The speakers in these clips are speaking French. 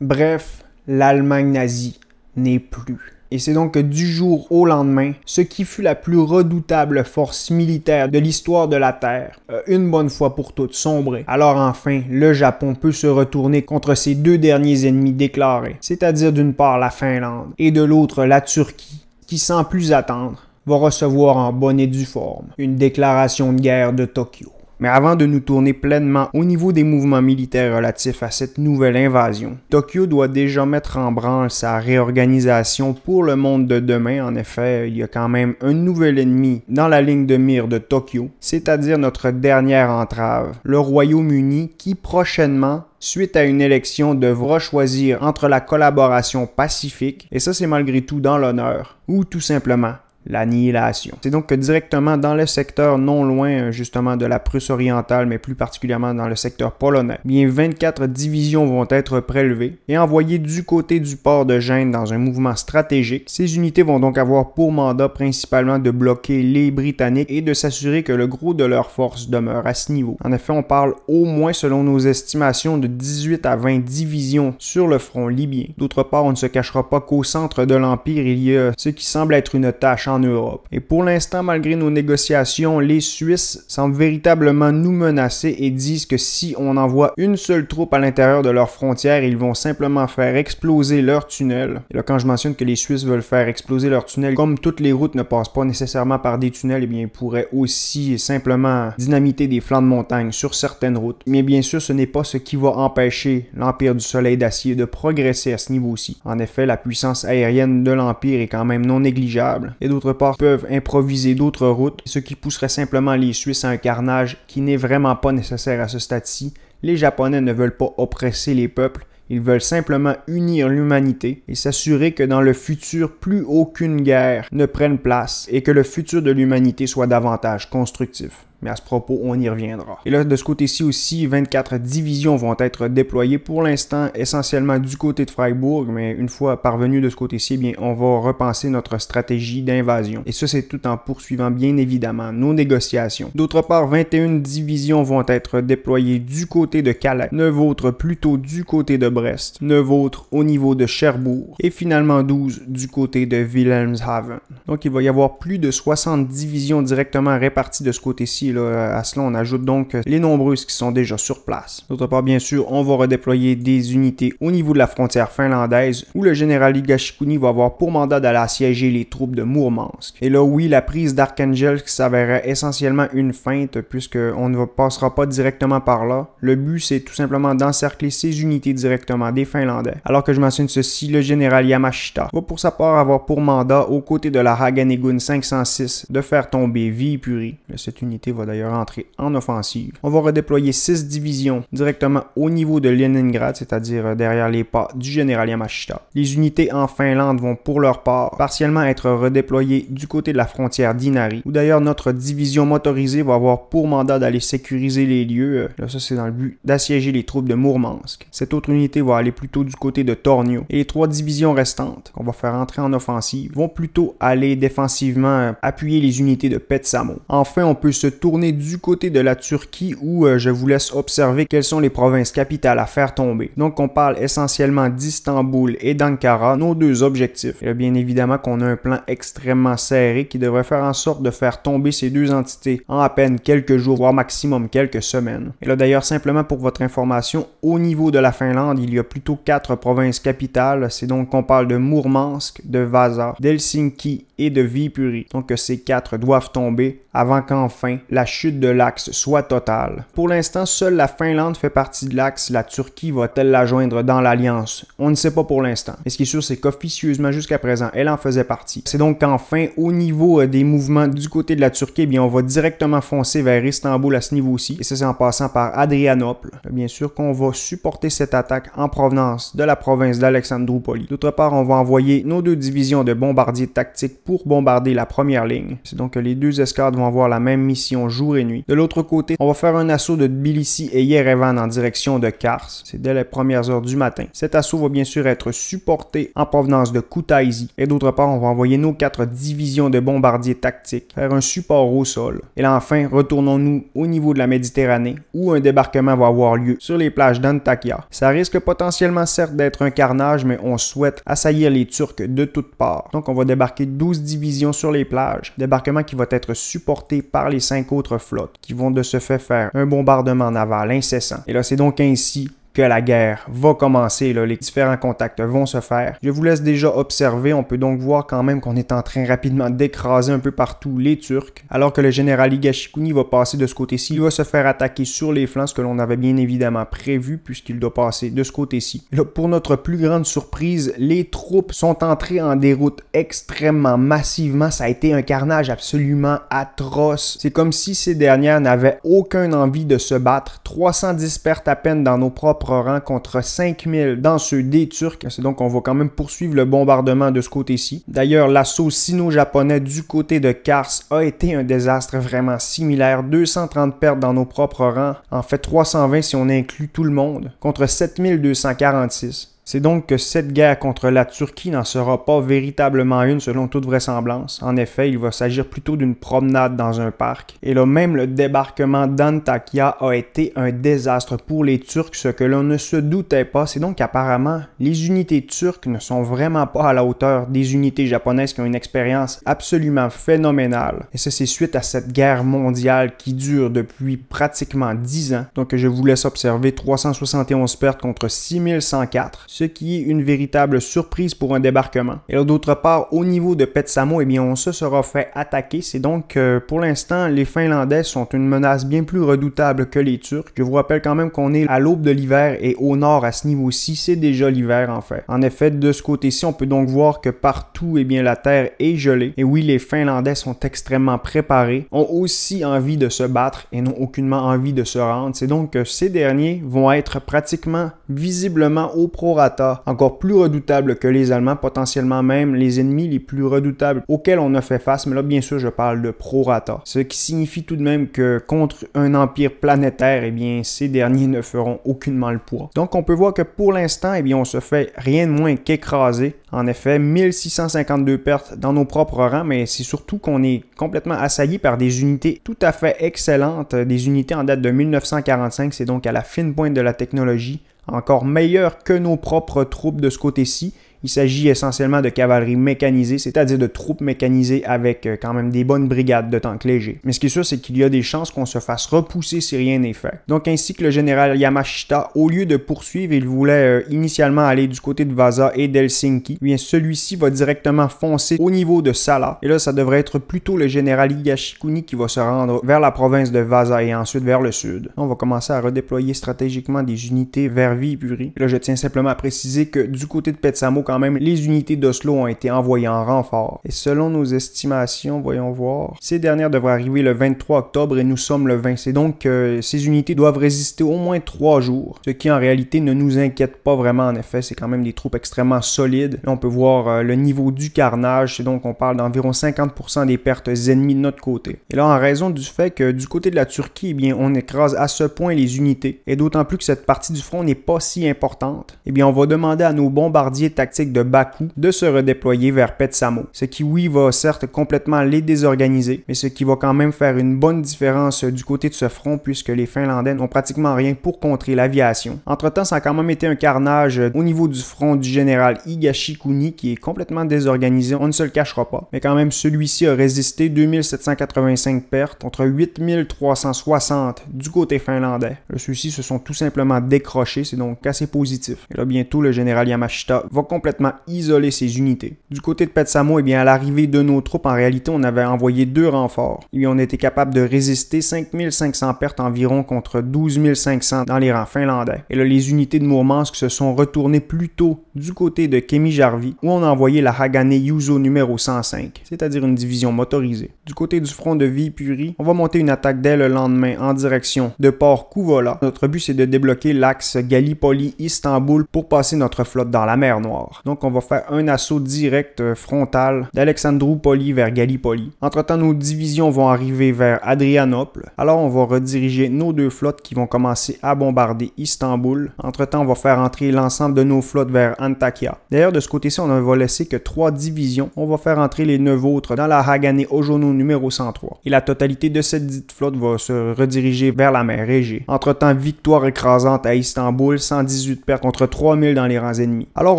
Bref, l'Allemagne nazie n'est plus. Et c'est donc que du jour au lendemain, ce qui fut la plus redoutable force militaire de l'histoire de la Terre, euh, une bonne fois pour toutes sombrée. Alors enfin, le Japon peut se retourner contre ses deux derniers ennemis déclarés, c'est-à-dire d'une part la Finlande et de l'autre la Turquie, qui sans plus attendre va recevoir en bonne et due forme une déclaration de guerre de Tokyo. Mais avant de nous tourner pleinement au niveau des mouvements militaires relatifs à cette nouvelle invasion, Tokyo doit déjà mettre en branle sa réorganisation pour le monde de demain. En effet, il y a quand même un nouvel ennemi dans la ligne de mire de Tokyo, c'est-à-dire notre dernière entrave, le Royaume-Uni qui prochainement suite à une élection, devra choisir entre la collaboration pacifique, et ça c'est malgré tout dans l'honneur, ou tout simplement l'annihilation. C'est donc directement dans le secteur non loin euh, justement de la Prusse orientale, mais plus particulièrement dans le secteur polonais, bien 24 divisions vont être prélevées et envoyées du côté du port de Gênes dans un mouvement stratégique. Ces unités vont donc avoir pour mandat principalement de bloquer les Britanniques et de s'assurer que le gros de leurs forces demeure à ce niveau. En effet, on parle au moins selon nos estimations de 18 à 20 divisions sur le front libyen. D'autre part, on ne se cachera pas qu'au centre de l'Empire, il y a ce qui semble être une tâche en Europe. Et pour l'instant, malgré nos négociations, les Suisses semblent véritablement nous menacer et disent que si on envoie une seule troupe à l'intérieur de leurs frontières, ils vont simplement faire exploser leurs tunnels. là, quand je mentionne que les Suisses veulent faire exploser leurs tunnels, comme toutes les routes ne passent pas nécessairement par des tunnels, eh bien, ils pourraient aussi simplement dynamiter des flancs de montagne sur certaines routes. Mais bien sûr, ce n'est pas ce qui va empêcher l'Empire du Soleil d'acier de progresser à ce niveau-ci. En effet, la puissance aérienne de l'Empire est quand même non négligeable. Et d'autre part peuvent improviser d'autres routes, ce qui pousserait simplement les Suisses à un carnage qui n'est vraiment pas nécessaire à ce stade-ci. Les Japonais ne veulent pas oppresser les peuples, ils veulent simplement unir l'humanité et s'assurer que dans le futur, plus aucune guerre ne prenne place et que le futur de l'humanité soit davantage constructif mais à ce propos, on y reviendra. Et là, de ce côté-ci aussi, 24 divisions vont être déployées pour l'instant, essentiellement du côté de Freiburg, mais une fois parvenu de ce côté-ci, eh bien, on va repenser notre stratégie d'invasion. Et ça, c'est tout en poursuivant, bien évidemment, nos négociations. D'autre part, 21 divisions vont être déployées du côté de Calais, 9 autres plutôt du côté de Brest, 9 autres au niveau de Cherbourg, et finalement 12 du côté de Wilhelmshaven. Donc, il va y avoir plus de 60 divisions directement réparties de ce côté-ci à cela, on ajoute donc euh, les nombreuses qui sont déjà sur place. D'autre part, bien sûr, on va redéployer des unités au niveau de la frontière finlandaise où le général Higashikuni va avoir pour mandat d'aller assiéger les troupes de Mourmansk. Et là, oui, la prise d'Arkhangelsk s'avérait essentiellement une feinte puisqu'on ne passera pas directement par là. Le but, c'est tout simplement d'encercler ces unités directement des Finlandais. Alors que je mentionne ceci, le général Yamashita va pour sa part avoir pour mandat, aux côtés de la Haganegun 506, de faire tomber Vipuri, Cette unité va d'ailleurs entrer en offensive. On va redéployer 6 divisions directement au niveau de Leningrad, c'est-à-dire euh, derrière les pas du général Yamashita. Les unités en Finlande vont pour leur part partiellement être redéployées du côté de la frontière d'Inari, où d'ailleurs notre division motorisée va avoir pour mandat d'aller sécuriser les lieux. Euh, là, ça c'est dans le but d'assiéger les troupes de Mourmansk. Cette autre unité va aller plutôt du côté de Tornio. Et les trois divisions restantes qu'on va faire entrer en offensive vont plutôt aller défensivement euh, appuyer les unités de Petsamo. Enfin, on peut se tourner du côté de la Turquie où euh, je vous laisse observer quelles sont les provinces capitales à faire tomber. Donc on parle essentiellement d'Istanbul et d'Ankara, nos deux objectifs. Et bien évidemment qu'on a un plan extrêmement serré qui devrait faire en sorte de faire tomber ces deux entités en à peine quelques jours, voire maximum quelques semaines. Et là d'ailleurs, simplement pour votre information, au niveau de la Finlande, il y a plutôt quatre provinces capitales. C'est donc qu'on parle de Mourmansk, de Vasa, d'Helsinki et de vie purée. Donc ces quatre doivent tomber avant qu'enfin la chute de l'axe soit totale. Pour l'instant, seule la Finlande fait partie de l'axe. La Turquie va-t-elle la joindre dans l'alliance On ne sait pas pour l'instant. Mais ce qui est sûr, c'est qu'officieusement jusqu'à présent, elle en faisait partie. C'est donc qu'enfin, au niveau euh, des mouvements du côté de la Turquie, eh bien on va directement foncer vers Istanbul à ce niveau-ci. Et ça, c'est en passant par Adrianople. Euh, bien sûr qu'on va supporter cette attaque en provenance de la province d'Alexandroupoli. D'autre part, on va envoyer nos deux divisions de bombardiers tactiques pour bombarder la première ligne. C'est donc que les deux escadres vont avoir la même mission jour et nuit. De l'autre côté, on va faire un assaut de Tbilissi et Yerevan en direction de Kars. C'est dès les premières heures du matin. Cet assaut va bien sûr être supporté en provenance de Koutaisi. Et d'autre part, on va envoyer nos quatre divisions de bombardiers tactiques faire un support au sol. Et là, enfin, retournons-nous au niveau de la Méditerranée où un débarquement va avoir lieu sur les plages d'Antakya. Ça risque potentiellement certes d'être un carnage, mais on souhaite assaillir les Turcs de toutes parts. Donc on va débarquer 12 division sur les plages, débarquement qui va être supporté par les cinq autres flottes, qui vont de ce fait faire un bombardement naval incessant. Et là, c'est donc ainsi que la guerre va commencer, les différents contacts vont se faire. Je vous laisse déjà observer, on peut donc voir quand même qu'on est en train rapidement d'écraser un peu partout les Turcs, alors que le général Higashikuni va passer de ce côté-ci, il va se faire attaquer sur les flancs, ce que l'on avait bien évidemment prévu puisqu'il doit passer de ce côté-ci. pour notre plus grande surprise, les troupes sont entrées en déroute extrêmement massivement, ça a été un carnage absolument atroce. C'est comme si ces dernières n'avaient aucune envie de se battre, 310 pertes à peine dans nos propres rang contre 5000 dans ceux des Turcs. C'est donc on va quand même poursuivre le bombardement de ce côté-ci. D'ailleurs, l'assaut sino-japonais du côté de Kars a été un désastre vraiment similaire. 230 pertes dans nos propres rangs. En fait, 320 si on inclut tout le monde, contre 7246 c'est donc que cette guerre contre la Turquie n'en sera pas véritablement une selon toute vraisemblance. En effet, il va s'agir plutôt d'une promenade dans un parc. Et là même, le débarquement d'Antakya a été un désastre pour les Turcs, ce que l'on ne se doutait pas. C'est donc apparemment les unités turques ne sont vraiment pas à la hauteur des unités japonaises qui ont une expérience absolument phénoménale. Et ça, c'est suite à cette guerre mondiale qui dure depuis pratiquement 10 ans. Donc, je vous laisse observer 371 pertes contre 6104 ce qui est une véritable surprise pour un débarquement. Et d'autre part, au niveau de Petsamo, eh bien, on se sera fait attaquer. C'est donc, euh, pour l'instant, les Finlandais sont une menace bien plus redoutable que les Turcs. Je vous rappelle quand même qu'on est à l'aube de l'hiver et au nord, à ce niveau-ci, c'est déjà l'hiver en fait. En effet, de ce côté-ci, on peut donc voir que partout, eh bien, la terre est gelée. Et oui, les Finlandais sont extrêmement préparés, ont aussi envie de se battre et n'ont aucunement envie de se rendre. C'est donc que euh, ces derniers vont être pratiquement visiblement au prorata encore plus redoutable que les Allemands, potentiellement même les ennemis les plus redoutables auxquels on a fait face, mais là bien sûr je parle de Prorata, ce qui signifie tout de même que contre un empire planétaire, eh bien ces derniers ne feront aucunement le poids. Donc on peut voir que pour l'instant, eh bien on se fait rien de moins qu'écraser. En effet, 1652 pertes dans nos propres rangs, mais c'est surtout qu'on est complètement assailli par des unités tout à fait excellentes, des unités en date de 1945, c'est donc à la fine pointe de la technologie, encore meilleur que nos propres troupes de ce côté-ci il s'agit essentiellement de cavalerie mécanisée, c'est-à-dire de troupes mécanisées avec euh, quand même des bonnes brigades de tanks légers. Mais ce qui est sûr, c'est qu'il y a des chances qu'on se fasse repousser si rien n'est fait. Donc ainsi que le général Yamashita, au lieu de poursuivre, il voulait euh, initialement aller du côté de Vaza et d'Helsinki. Eh bien, celui-ci va directement foncer au niveau de Sala. Et là, ça devrait être plutôt le général Higashikuni qui va se rendre vers la province de Vaza et ensuite vers le sud. On va commencer à redéployer stratégiquement des unités vers Vipuri. Là, je tiens simplement à préciser que du côté de Petsamo, quand même, les unités d'Oslo ont été envoyées en renfort. Et selon nos estimations, voyons voir, ces dernières devraient arriver le 23 octobre et nous sommes le 20. C'est donc que euh, ces unités doivent résister au moins trois jours, ce qui en réalité ne nous inquiète pas vraiment. En effet, c'est quand même des troupes extrêmement solides. Là, on peut voir euh, le niveau du carnage, c'est donc on parle d'environ 50% des pertes ennemies de notre côté. Et là, en raison du fait que du côté de la Turquie, eh bien, on écrase à ce point les unités, et d'autant plus que cette partie du front n'est pas si importante, eh bien, on va demander à nos bombardiers tactiques de Baku de se redéployer vers Petsamo, ce qui oui va certes complètement les désorganiser, mais ce qui va quand même faire une bonne différence du côté de ce front puisque les Finlandais n'ont pratiquement rien pour contrer l'aviation. Entre-temps, ça a quand même été un carnage au niveau du front du général Higashikuni qui est complètement désorganisé, on ne se le cachera pas, mais quand même celui-ci a résisté 2785 pertes contre 8360 du côté finlandais. Ceux-ci se sont tout simplement décrochés, c'est donc assez positif. Et là bientôt le général Yamashita va complètement isoler ces ses unités. Du côté de Petsamo, eh bien, à l'arrivée de nos troupes, en réalité, on avait envoyé deux renforts. Et eh on était capable de résister 5500 pertes environ contre 12500 dans les rangs finlandais. Et là, les unités de Mourmansk se sont retournées plus tôt du côté de Kemijarvi, où on a envoyé la Hagane Yuzo numéro 105, c'est-à-dire une division motorisée. Du côté du front de Vipuri, on va monter une attaque dès le lendemain en direction de Port Kouvola. Notre but, c'est de débloquer l'axe Gallipoli-Istanbul pour passer notre flotte dans la mer Noire. Donc on va faire un assaut direct euh, frontal d'Alexandroupoli vers Gallipoli. Entre-temps, nos divisions vont arriver vers Adrianople. Alors on va rediriger nos deux flottes qui vont commencer à bombarder Istanbul. Entre-temps, on va faire entrer l'ensemble de nos flottes vers Antakya. D'ailleurs, de ce côté-ci, on ne va laisser que trois divisions. On va faire entrer les neuf autres dans la Haganeh Ojono numéro 103. Et la totalité de cette dite flotte va se rediriger vers la mer Égée. Entre-temps, victoire écrasante à Istanbul, 118 pertes contre 3000 dans les rangs ennemis. Alors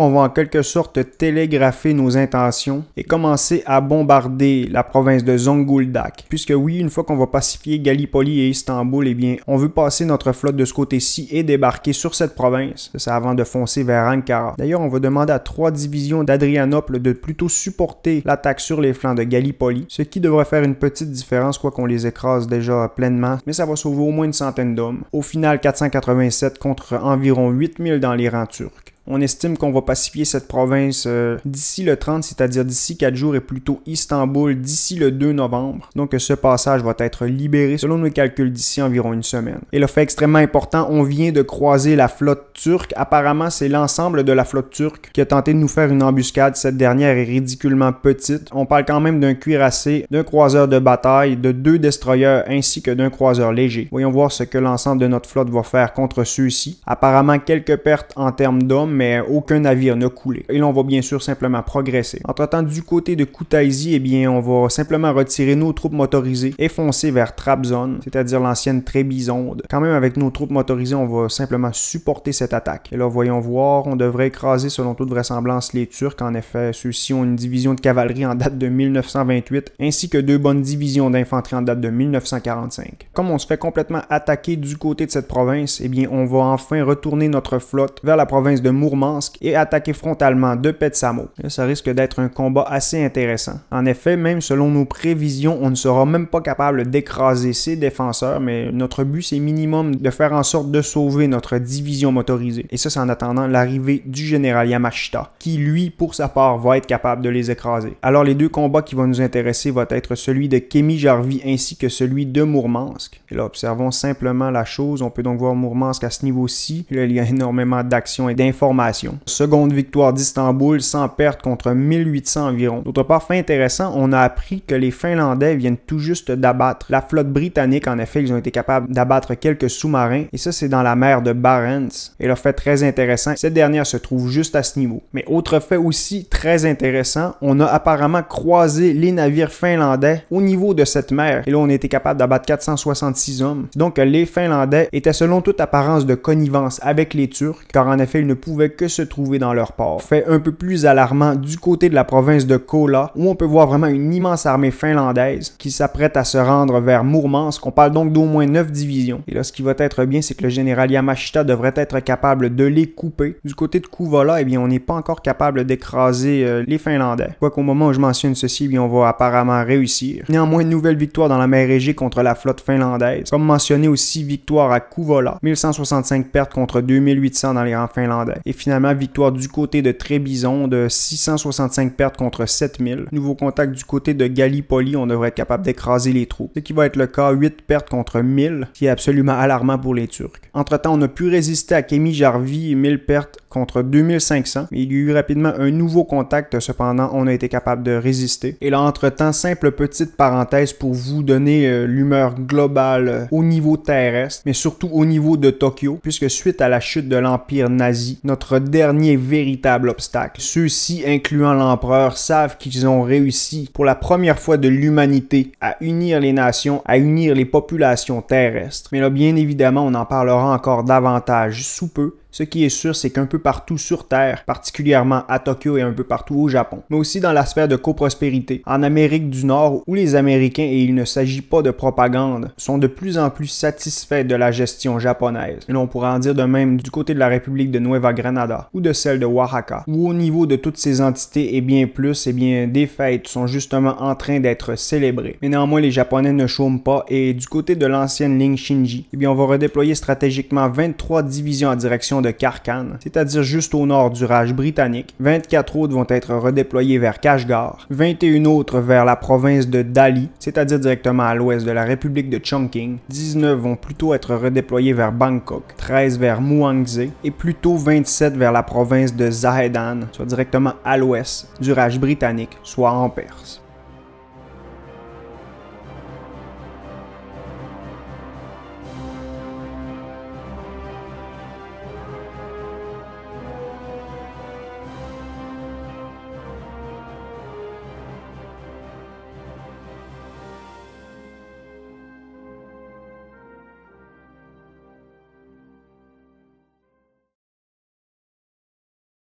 on va en quelques sorte télégrapher nos intentions et commencer à bombarder la province de Zonguldak. Puisque oui, une fois qu'on va pacifier Gallipoli et Istanbul, eh bien, on veut passer notre flotte de ce côté-ci et débarquer sur cette province, ça avant de foncer vers Ankara. D'ailleurs, on va demander à trois divisions d'Adrianople de plutôt supporter l'attaque sur les flancs de Gallipoli, ce qui devrait faire une petite différence quoi qu'on les écrase déjà pleinement, mais ça va sauver au moins une centaine d'hommes. Au final, 487 contre environ 8000 dans les rangs turcs. On estime qu'on va pacifier cette province euh, d'ici le 30, c'est-à-dire d'ici 4 jours, et plutôt Istanbul d'ici le 2 novembre. Donc ce passage va être libéré selon nos calculs d'ici environ une semaine. Et le fait extrêmement important, on vient de croiser la flotte turque. Apparemment, c'est l'ensemble de la flotte turque qui a tenté de nous faire une embuscade. Cette dernière est ridiculement petite. On parle quand même d'un cuirassé, d'un croiseur de bataille, de deux destroyers ainsi que d'un croiseur léger. Voyons voir ce que l'ensemble de notre flotte va faire contre ceux-ci. Apparemment quelques pertes en termes d'hommes, mais aucun navire n'a coulé. Et l'on va bien sûr simplement progresser. Entre-temps, du côté de Kutaisi, eh bien, on va simplement retirer nos troupes motorisées et foncer vers Trabzon, c'est-à-dire l'ancienne Trébizonde. Quand même, avec nos troupes motorisées, on va simplement supporter cette attaque. Et là, voyons voir, on devrait écraser selon toute vraisemblance les Turcs. En effet, ceux-ci ont une division de cavalerie en date de 1928, ainsi que deux bonnes divisions d'infanterie en date de 1945. Comme on se fait complètement attaquer du côté de cette province, eh bien, on va enfin retourner notre flotte vers la province de Mour et attaquer frontalement de Petsamo. Ça risque d'être un combat assez intéressant. En effet, même selon nos prévisions, on ne sera même pas capable d'écraser ses défenseurs, mais notre but c'est minimum de faire en sorte de sauver notre division motorisée. Et ça, c'est en attendant l'arrivée du général Yamashita, qui lui, pour sa part, va être capable de les écraser. Alors les deux combats qui vont nous intéresser vont être celui de Kemi Jarvi ainsi que celui de Mourmansk. Et là, observons simplement la chose. On peut donc voir Mourmansk à ce niveau-ci. il y a énormément d'actions et d'informations formation. Seconde victoire d'Istanbul sans perte contre 1800 environ. D'autre part, fait intéressant, on a appris que les Finlandais viennent tout juste d'abattre la flotte britannique. En effet, ils ont été capables d'abattre quelques sous-marins et ça, c'est dans la mer de Barents. Et leur fait très intéressant, cette dernière se trouve juste à ce niveau. Mais autre fait aussi très intéressant, on a apparemment croisé les navires finlandais au niveau de cette mer. Et là, on était capable d'abattre 466 hommes. Donc, les Finlandais étaient selon toute apparence de connivence avec les Turcs, car en effet, ils ne pouvaient que se trouver dans leur port. Fait un peu plus alarmant du côté de la province de Kola, où on peut voir vraiment une immense armée finlandaise qui s'apprête à se rendre vers Mourmansk. On parle donc d'au moins 9 divisions. Et là, ce qui va être bien, c'est que le général Yamashita devrait être capable de les couper. Du côté de Kouvola, et eh bien, on n'est pas encore capable d'écraser euh, les Finlandais. Quoi qu'au moment où je mentionne ceci, eh bien, on va apparemment réussir. Néanmoins, nouvelle victoire dans la mer Égée contre la flotte finlandaise. Comme mentionné aussi, victoire à Kouvola, 1165 pertes contre 2800 dans les rangs finlandais. Et finalement, victoire du côté de Trébizon de 665 pertes contre 7000. Nouveau contact du côté de Gallipoli, on devrait être capable d'écraser les trous. Ce qui va être le cas, 8 pertes contre 1000, qui est absolument alarmant pour les Turcs. Entre-temps, on a pu résister à Kemi Jarvi, 1000 pertes contre 2500. il y a eu rapidement un nouveau contact, cependant, on a été capable de résister. Et là, entre-temps, simple petite parenthèse pour vous donner euh, l'humeur globale euh, au niveau terrestre, mais surtout au niveau de Tokyo, puisque suite à la chute de l'Empire nazi, notre dernier véritable obstacle, ceux-ci, incluant l'empereur, savent qu'ils ont réussi pour la première fois de l'humanité à unir les nations, à unir les populations terrestres. Mais là, bien évidemment, on en parlera encore davantage sous peu ce qui est sûr, c'est qu'un peu partout sur Terre, particulièrement à Tokyo et un peu partout au Japon, mais aussi dans la sphère de coprospérité, en Amérique du Nord, où les Américains, et il ne s'agit pas de propagande, sont de plus en plus satisfaits de la gestion japonaise. Et l'on pourra en dire de même du côté de la République de Nueva Granada ou de celle de Oaxaca, où au niveau de toutes ces entités et bien plus, et bien des fêtes sont justement en train d'être célébrées. Mais néanmoins, les Japonais ne chôment pas et du côté de l'ancienne ligne Shinji, eh bien on va redéployer stratégiquement 23 divisions en direction de Kharkhan, c'est-à-dire juste au nord du Raj britannique. 24 autres vont être redéployés vers Kashgar, 21 autres vers la province de Dali, c'est-à-dire directement à l'ouest de la République de Chongqing, 19 vont plutôt être redéployés vers Bangkok, 13 vers Muangze et plutôt 27 vers la province de Zahedan, soit directement à l'ouest du Raj britannique, soit en Perse.